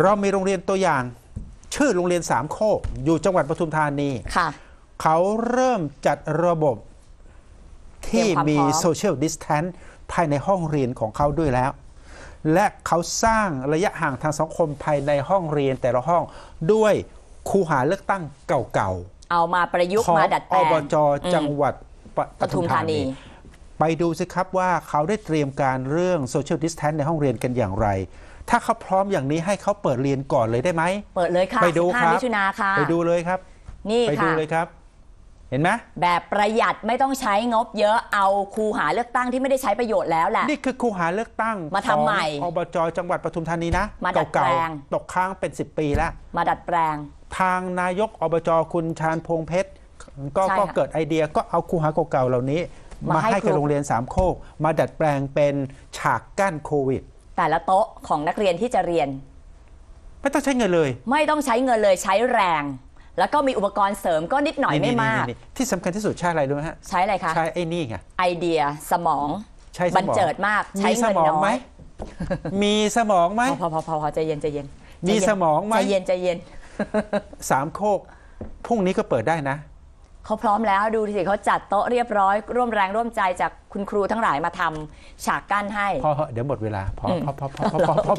เรามีโรงเรียนตัวอย่างชื่อโรงเรียนสามโคกอยู่จังหวัดปทุมธานีเขาเริ่มจัดระบบที่มีโซเชียลดิสแทนต์ภายในห้องเรียนของเขาด้วยแล้ว และเขาสร้างระยะห่างทางสังคมภายในห้องเรียนแต่ละห้องด้วยคูหาเลือกตั้งเก่าๆเอามาประยุกต์มาดัดแปลงอบจจังหวัดปทุมธานีไปดูสิครับว่าเขาได้เตรียมการเรื่องโซเชียลดิสแทนในห้องเรียนกันอย่างไร ถ้าเขาพร้อมอย่างนี้ให้เขาเปิดเรียนก่อนเลยได้ไหม เปิดเลยค่ะ ไปดูครับ่ะ ไปดูเลยครับ นี่ค่ะ ไปดูเลยครับ เห็นไหมแบบประหยัดไม่ต้องใช้งบ เยอะเอาคูหาเลือกตั้งที่ไม่ได้ใช้ประโยชน์แล้วแหละ นี่คือคูหาเลือกตั้งมาทำใหม่อบจจังหวัดปทุมธานีนะมาดัดแปลงเก่าๆ ตกค้างเป็น 10 ปีแล้ว มาดัดแปลง ทางนายก อบจคุณชานพงเพชรก็ก็เกิดไอเดียก็เอาคูหาเก่าๆเหล่านี้มาให้กับโรงเรียนสามโคกมาดัดแปลงเป็นฉากกั้นโควิด แต่ละโต๊ะของนักเรียนที่จะเรียน ไม่ต้องใช้เงินเลย ไม่ต้องใช้เงินเลยใช้แรง แล้วก็มีอุปกรณ์เสริมก็นิดหน่อยไม่มาก ที่สำคัญที่สุดใช้อะไรรู้ไหมฮะ ใช้อะไรคะ ใช้ไอ้นี่ไงไอเดียสมองใช้บันเจิดมากใช้เงินน้อย มีสมองไหมพอพอพอพอใจเย็นใจเย็นมีสมองไหมใจเย็นใจเย็นสามโคกพรุ่งนี้ก็เปิดได้นะเขาพร้อมแล้วดูสิเขาจัดโต๊ะเรียบร้อย ร่วมแรงร่วมใจจากคุณครูทั้งหลายมาทำฉากกั้นให้ พอ เดี๋ยวหมดเวลา พอพอพอพอพอพอพอ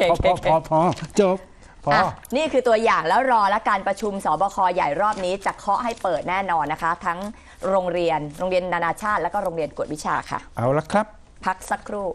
พอพอจบพอนี่คือตัวอย่าง แล้วรอและการประชุมสบคใหญ่รอบนี้จะเคาะให้เปิดแน่นอนนะคะ ทั้งโรงเรียนโรงเรียนนานาชาติ และก็โรงเรียนกวดวิชาค่ะ เอาละครับ พักสักครู่